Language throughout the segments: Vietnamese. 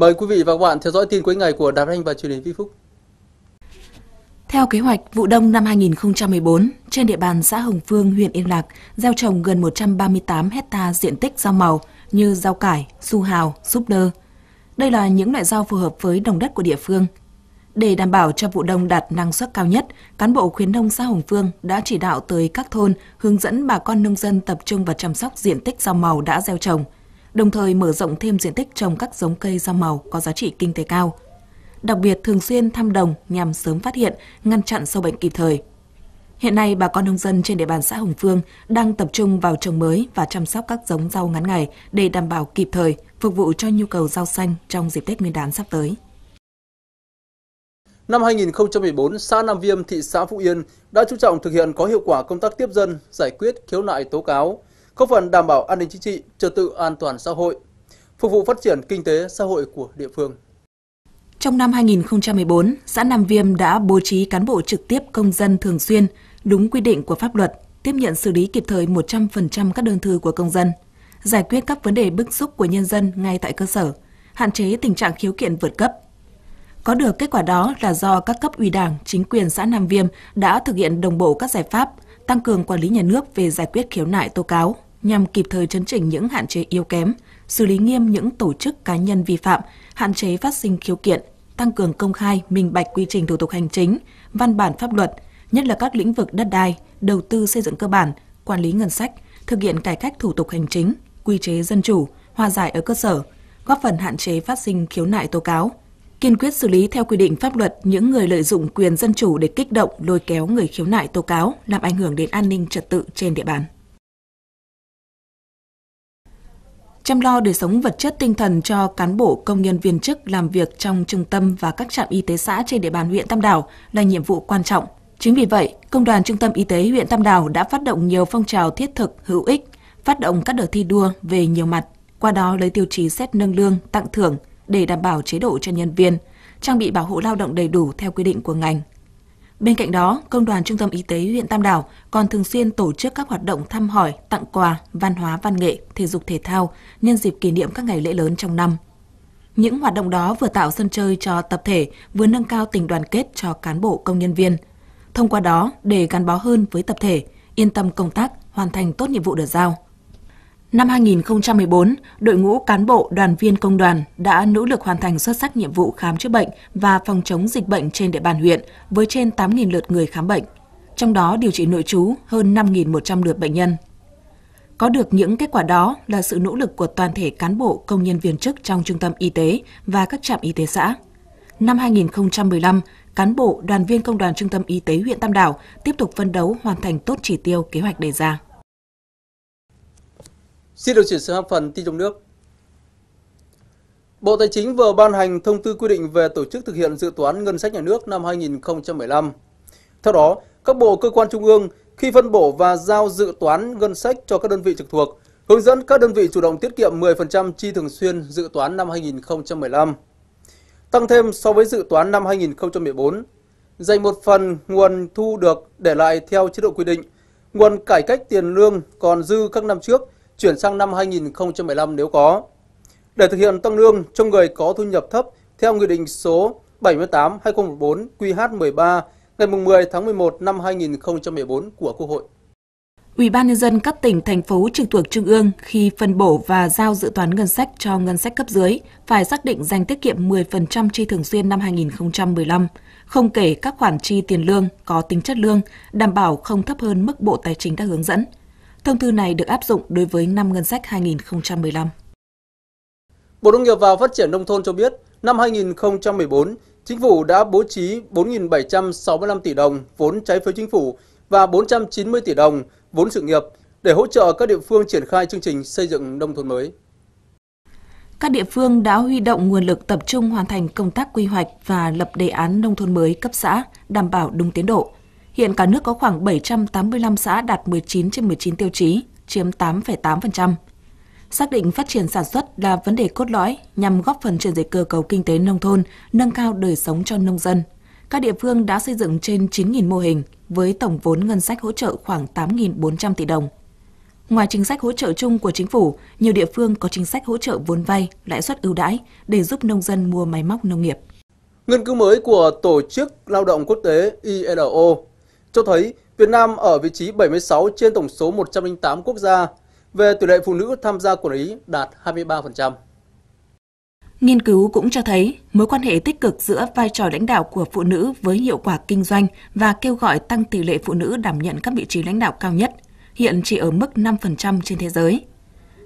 Mời quý vị và các bạn theo dõi tin cuối ngày của Đài Anh và Truyền hình Vĩnh Phúc. Theo kế hoạch, vụ đông năm 2014, trên địa bàn xã Hồng Phương, huyện Yên Lạc, gieo trồng gần 138 hecta diện tích rau màu như rau cải, su hào, súp đơ. Đây là những loại rau phù hợp với đồng đất của địa phương. Để đảm bảo cho vụ đông đạt năng suất cao nhất, cán bộ khuyến nông xã Hồng Phương đã chỉ đạo tới các thôn hướng dẫn bà con nông dân tập trung và chăm sóc diện tích rau màu đã gieo trồng – đồng thời mở rộng thêm diện tích trồng các giống cây rau màu có giá trị kinh tế cao. Đặc biệt thường xuyên thăm đồng nhằm sớm phát hiện, ngăn chặn sâu bệnh kịp thời. Hiện nay, bà con nông dân trên địa bàn xã Hồng Phương đang tập trung vào trồng mới và chăm sóc các giống rau ngắn ngày để đảm bảo kịp thời, phục vụ cho nhu cầu rau xanh trong dịp Tết Nguyên đán sắp tới. Năm 2014, xã Nam Viêm, thị xã Phú Yên đã chú trọng thực hiện có hiệu quả công tác tiếp dân, giải quyết khiếu nại tố cáo, góp phần đảm bảo an ninh chính trị, trật tự an toàn xã hội, phục vụ phát triển kinh tế xã hội của địa phương. Trong năm 2014, xã Nam Viêm đã bố trí cán bộ trực tiếp công dân thường xuyên, đúng quy định của pháp luật, tiếp nhận xử lý kịp thời 100% các đơn thư của công dân, giải quyết các vấn đề bức xúc của nhân dân ngay tại cơ sở, hạn chế tình trạng khiếu kiện vượt cấp. Có được kết quả đó là do các cấp ủy đảng, chính quyền xã Nam Viêm đã thực hiện đồng bộ các giải pháp, tăng cường quản lý nhà nước về giải quyết khiếu nại tố cáo, nhằm kịp thời chấn chỉnh những hạn chế yếu kém, xử lý nghiêm những tổ chức cá nhân vi phạm, hạn chế phát sinh khiếu kiện, tăng cường công khai, minh bạch quy trình thủ tục hành chính, văn bản pháp luật, nhất là các lĩnh vực đất đai, đầu tư xây dựng cơ bản, quản lý ngân sách, thực hiện cải cách thủ tục hành chính, quy chế dân chủ, hòa giải ở cơ sở, góp phần hạn chế phát sinh khiếu nại tố cáo, kiên quyết xử lý theo quy định pháp luật những người lợi dụng quyền dân chủ để kích động lôi kéo người khiếu nại tố cáo làm ảnh hưởng đến an ninh trật tự trên địa bàn. chăm lo đời sống vật chất tinh thần cho cán bộ công nhân viên chức làm việc trong trung tâm và các trạm y tế xã trên địa bàn huyện Tam Đảo là nhiệm vụ quan trọng. Chính vì vậy, Công đoàn Trung tâm Y tế huyện Tam Đảo đã phát động nhiều phong trào thiết thực, hữu ích, phát động các đợt thi đua về nhiều mặt, qua đó lấy tiêu chí xét nâng lương, tặng thưởng để đảm bảo chế độ cho nhân viên, trang bị bảo hộ lao động đầy đủ theo quy định của ngành. Bên cạnh đó, Công đoàn Trung tâm Y tế huyện Tam Đảo còn thường xuyên tổ chức các hoạt động thăm hỏi, tặng quà, văn hóa văn nghệ, thể dục thể thao nhân dịp kỷ niệm các ngày lễ lớn trong năm. Những hoạt động đó vừa tạo sân chơi cho tập thể, vừa nâng cao tình đoàn kết cho cán bộ công nhân viên. Thông qua đó, để gắn bó hơn với tập thể, yên tâm công tác, hoàn thành tốt nhiệm vụ được giao – Năm 2014, đội ngũ cán bộ đoàn viên công đoàn đã nỗ lực hoàn thành xuất sắc nhiệm vụ khám chữa bệnh và phòng chống dịch bệnh trên địa bàn huyện với trên 8.000 lượt người khám bệnh, trong đó điều trị nội trú hơn 5.100 lượt bệnh nhân. Có được những kết quả đó là sự nỗ lực của toàn thể cán bộ, công nhân viên chức trong trung tâm y tế và các trạm y tế xã. Năm 2015, cán bộ, đoàn viên công đoàn trung tâm y tế huyện Tam Đảo tiếp tục phân đấu hoàn thành tốt chỉ tiêu kế hoạch đề ra. Xin được chuyển sang phần tin trong nước. Bộ Tài chính vừa ban hành thông tư quy định về tổ chức thực hiện dự toán ngân sách nhà nước năm 2015. Theo đó, các bộ cơ quan trung ương khi phân bổ và giao dự toán ngân sách cho các đơn vị trực thuộc, hướng dẫn các đơn vị chủ động tiết kiệm 10% chi thường xuyên dự toán năm 2015, tăng thêm so với dự toán năm 2014, dành một phần nguồn thu được để lại theo chế độ quy định, nguồn cải cách tiền lương còn dư các năm trước – chuyển sang năm 2015 nếu có. Để thực hiện tăng lương cho người có thu nhập thấp theo Nghị định số 78-2014-QH13 ngày 10 tháng 11 năm 2014 của Quốc hội. Ủy ban nhân dân các tỉnh thành phố trực thuộc trung ương khi phân bổ và giao dự toán ngân sách cho ngân sách cấp dưới phải xác định dành tiết kiệm 10% chi thường xuyên năm 2015, không kể các khoản chi tiền lương có tính chất lương, đảm bảo không thấp hơn mức Bộ Tài chính đã hướng dẫn – Thông tư này được áp dụng đối với năm ngân sách 2015. Bộ Nông nghiệp và Phát triển Nông thôn cho biết, năm 2014, Chính phủ đã bố trí 4.765 tỷ đồng vốn trái phiếu chính phủ và 490 tỷ đồng vốn sự nghiệp để hỗ trợ các địa phương triển khai chương trình xây dựng nông thôn mới. Các địa phương đã huy động nguồn lực tập trung hoàn thành công tác quy hoạch và lập đề án nông thôn mới cấp xã, đảm bảo đúng tiến độ, Hiện cả nước có khoảng 785 xã đạt 19 trên 19 tiêu chí, chiếm 8,8%. Xác định phát triển sản xuất là vấn đề cốt lõi nhằm góp phần chuyển dịch cơ cấu kinh tế nông thôn, nâng cao đời sống cho nông dân. Các địa phương đã xây dựng trên 9.000 mô hình với tổng vốn ngân sách hỗ trợ khoảng 8.400 tỷ đồng. Ngoài chính sách hỗ trợ chung của chính phủ, nhiều địa phương có chính sách hỗ trợ vốn vay, lãi suất ưu đãi để giúp nông dân mua máy móc nông nghiệp. Nghiên cứu mới của Tổ chức Lao động Quốc tế ILO cho thấy Việt Nam ở vị trí 76 trên tổng số 108 quốc gia về tỷ lệ phụ nữ tham gia quản lý đạt 23%. Nghiên cứu cũng cho thấy mối quan hệ tích cực giữa vai trò lãnh đạo của phụ nữ với hiệu quả kinh doanh và kêu gọi tăng tỷ lệ phụ nữ đảm nhận các vị trí lãnh đạo cao nhất, hiện chỉ ở mức 5% trên thế giới.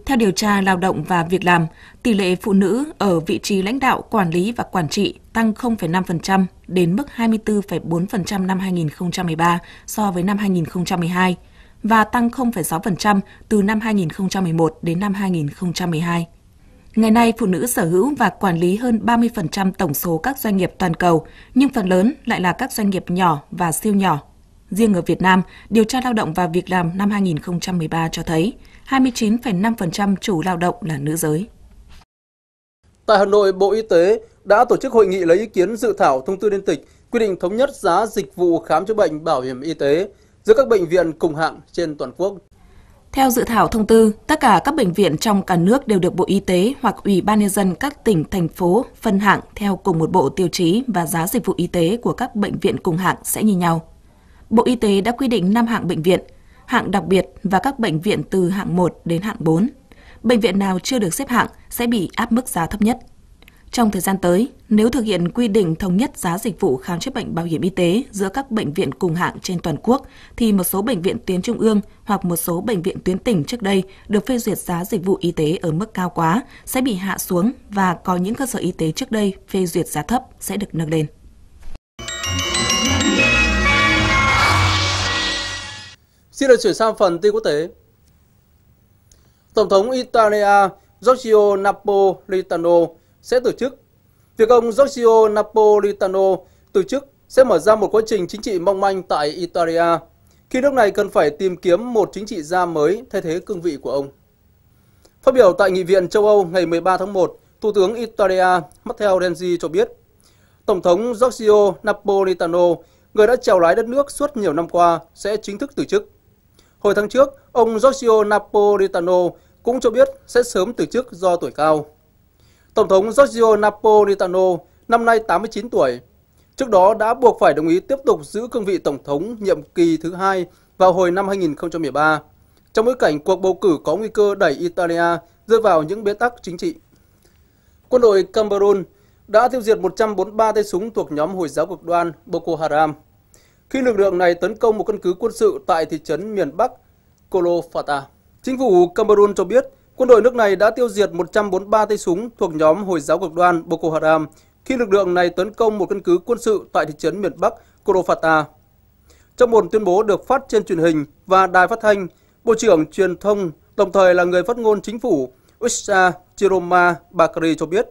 Theo điều tra lao động và việc làm, tỷ lệ phụ nữ ở vị trí lãnh đạo quản lý và quản trị tăng 0,5% đến mức 24,4% năm 2013 so với năm 2012 và tăng 0,6% từ năm 2011 đến năm 2012. Ngày nay, phụ nữ sở hữu và quản lý hơn 30% tổng số các doanh nghiệp toàn cầu, nhưng phần lớn lại là các doanh nghiệp nhỏ và siêu nhỏ Riêng ở Việt Nam, điều tra lao động và việc làm năm 2013 cho thấy 29,5% chủ lao động là nữ giới. Tại Hà Nội, Bộ Y tế đã tổ chức hội nghị lấy ý kiến dự thảo thông tư liên tịch quy định thống nhất giá dịch vụ khám chữa bệnh bảo hiểm y tế giữa các bệnh viện cùng hạng trên toàn quốc. Theo dự thảo thông tư, tất cả các bệnh viện trong cả nước đều được Bộ Y tế hoặc Ủy ban nhân dân các tỉnh thành phố phân hạng theo cùng một bộ tiêu chí và giá dịch vụ y tế của các bệnh viện cùng hạng sẽ như nhau. Bộ Y tế đã quy định 5 hạng bệnh viện, hạng đặc biệt và các bệnh viện từ hạng 1 đến hạng 4. Bệnh viện nào chưa được xếp hạng sẽ bị áp mức giá thấp nhất. Trong thời gian tới, nếu thực hiện quy định thống nhất giá dịch vụ khám chữa bệnh bảo hiểm y tế giữa các bệnh viện cùng hạng trên toàn quốc, thì một số bệnh viện tuyến trung ương hoặc một số bệnh viện tuyến tỉnh trước đây được phê duyệt giá dịch vụ y tế ở mức cao quá sẽ bị hạ xuống và có những cơ sở y tế trước đây phê duyệt giá thấp sẽ được nâng lên. Xin được chuyển sang phần tin quốc tế. Tổng thống Italia Giorgio Napolitano sẽ từ chức. Việc ông Giorgio Napolitano từ chức sẽ mở ra một quá trình chính trị mong manh tại Italia, khi nước này cần phải tìm kiếm một chính trị gia mới thay thế cương vị của ông. Phát biểu tại Nghị viện châu Âu ngày 13 tháng 1, Thủ tướng Italia Matteo Renzi cho biết, Tổng thống Giorgio Napolitano, người đã trèo lái đất nước suốt nhiều năm qua, sẽ chính thức từ chức. Hồi tháng trước, ông Giorgio Napolitano cũng cho biết sẽ sớm từ chức do tuổi cao. Tổng thống Giorgio Napolitano năm nay 89 tuổi, trước đó đã buộc phải đồng ý tiếp tục giữ cương vị tổng thống nhiệm kỳ thứ hai vào hồi năm 2013, trong bối cảnh cuộc bầu cử có nguy cơ đẩy Italia rơi vào những bế tắc chính trị. Quân đội Cameroon đã tiêu diệt 143 tay súng thuộc nhóm Hồi giáo cực đoan Boko Haram khi lực lượng này tấn công một căn cứ quân sự tại thị trấn miền Bắc Kolofata. Chính phủ Cameroon cho biết quân đội nước này đã tiêu diệt 143 tay súng thuộc nhóm Hồi giáo cực đoan Boko Haram khi lực lượng này tấn công một căn cứ quân sự tại thị trấn miền Bắc Kolofata. Trong một tuyên bố được phát trên truyền hình và đài phát thanh, Bộ trưởng Truyền thông đồng thời là người phát ngôn chính phủ Usha Chiroma Bakri cho biết,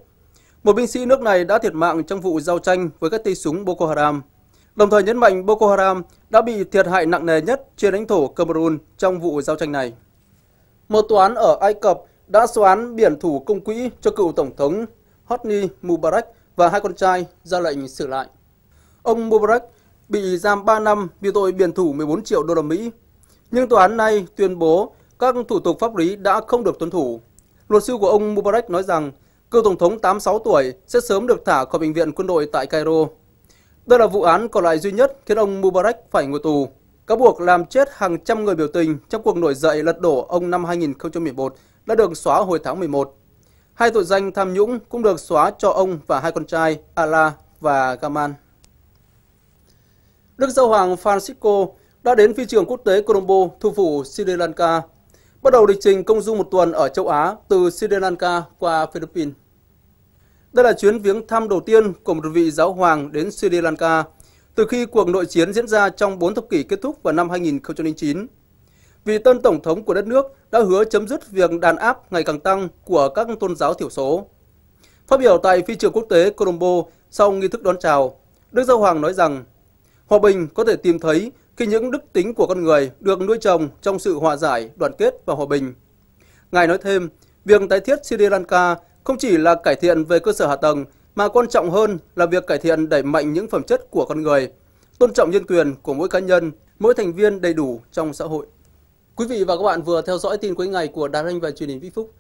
một binh sĩ nước này đã thiệt mạng trong vụ giao tranh với các tay súng Boko Haram đồng thời nhấn mạnh Boko Haram đã bị thiệt hại nặng nề nhất trên lãnh thổ Cameroon trong vụ giao tranh này. Một tòa án ở Ai Cập đã xóa án biển thủ công quỹ cho cựu Tổng thống Hosni Mubarak và hai con trai ra lệnh xử lại. Ông Mubarak bị giam 3 năm vì tội biển thủ 14 triệu đô la Mỹ. Nhưng tòa án này tuyên bố các thủ tục pháp lý đã không được tuân thủ. Luật sư của ông Mubarak nói rằng cựu Tổng thống 86 tuổi sẽ sớm được thả khỏi bệnh viện quân đội tại Cairo đây là vụ án còn lại duy nhất khiến ông Mubarak phải ngồi tù. Cáo buộc làm chết hàng trăm người biểu tình trong cuộc nổi dậy lật đổ ông năm 2011 đã được xóa hồi tháng 11. Hai tội danh tham nhũng cũng được xóa cho ông và hai con trai Ala và Gaman. Đức Giáo hoàng Francisco đã đến phi trường quốc tế Colombo, thủ phủ Sri Lanka, bắt đầu lịch trình công du một tuần ở châu Á từ Sri Lanka qua Philippines. Đây là chuyến viếng thăm đầu tiên của một vị giáo hoàng đến Sri Lanka từ khi cuộc nội chiến diễn ra trong 4 thập kỷ kết thúc vào năm 2009. Vị tân tổng thống của đất nước đã hứa chấm dứt việc đàn áp ngày càng tăng của các tôn giáo thiểu số. Phát biểu tại phi trường quốc tế Colombo sau nghi thức đón chào, Đức Giáo Hoàng nói rằng hòa bình có thể tìm thấy khi những đức tính của con người được nuôi trồng trong sự hòa giải, đoàn kết và hòa bình. Ngài nói thêm, việc tái thiết Sri Lanka không chỉ là cải thiện về cơ sở hạ tầng, mà quan trọng hơn là việc cải thiện đẩy mạnh những phẩm chất của con người, tôn trọng nhân quyền của mỗi cá nhân, mỗi thành viên đầy đủ trong xã hội. Quý vị và các bạn vừa theo dõi tin cuối ngày của Đài Loan và Truyền hình Vĩnh Phúc.